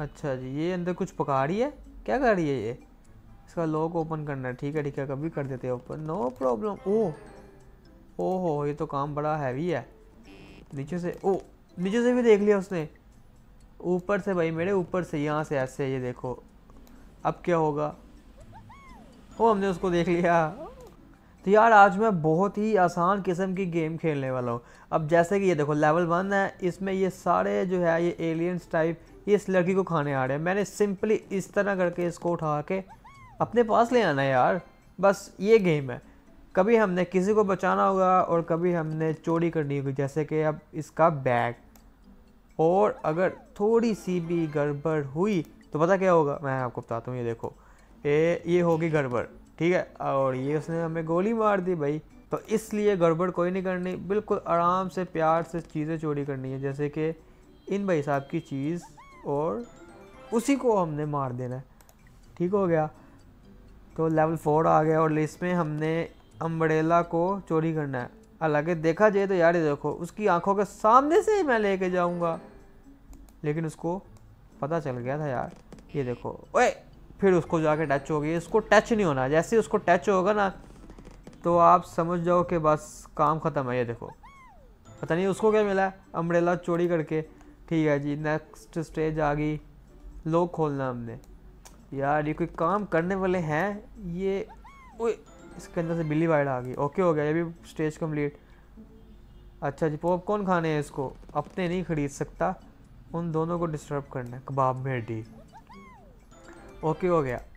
अच्छा जी ये अंदर कुछ पका रही है क्या कर रही है ये इसका लॉक ओपन करना है ठीक है ठीक है कभी कर देते हैं ओपन नो प्रॉब्लम ओ ओ हो ये तो काम बड़ा हैवी है नीचे से ओ नीचे से भी देख लिया उसने ऊपर से भाई मेरे ऊपर से यहाँ से ऐसे ये देखो अब क्या होगा ओ हमने उसको देख लिया तो यार आज मैं बहुत ही आसान किस्म की गेम खेलने वाला हूँ अब जैसे कि ये देखो लेवल वन है इसमें ये सारे जो है ये एलियंस टाइप ये इस लड़की को खाने आ रहे हैं मैंने सिंपली इस तरह करके इसको उठा के अपने पास ले आना है यार बस ये गेम है कभी हमने किसी को बचाना होगा और कभी हमने चोरी करनी होगी जैसे कि अब इसका बैग और अगर थोड़ी सी भी गड़बड़ हुई तो पता क्या होगा मैं आपको बताता हूँ ये देखो ए ये होगी गड़बड़ ठीक है और ये उसने हमें गोली मार दी भाई तो इसलिए गड़बड़ कोई नहीं करनी बिल्कुल आराम से प्यार से चीज़ें चोरी करनी है जैसे कि इन भाई साहब की चीज़ और उसी को हमने मार देना है ठीक हो गया तो लेवल फोर आ गया और इसमें हमने अम्बरेला को चोरी करना है हालाँकि देखा जाए तो यार देखो उसकी आंखों के सामने से ही मैं लेके जाऊंगा लेकिन उसको पता चल गया था यार ये देखो ओए फिर उसको जाके टच होगी इसको टच नहीं होना जैसे उसको टच होगा ना तो आप समझ जाओ कि बस काम ख़त्म है ये देखो पता नहीं उसको क्या मिला अम्ब्रेला चोरी करके ठीक है जी नेक्स्ट स्टेज आ गई लोग खोलना हमने यार ये कोई काम करने वाले हैं ये ओए इसके अंदर से बिल्ली वाइड आ गई ओके हो गया ये भी स्टेज कंप्लीट अच्छा जी पॉपकॉर्न खाने हैं इसको अपने नहीं ख़रीद सकता उन दोनों को डिस्टर्ब करना है कबाब में डी ओके हो गया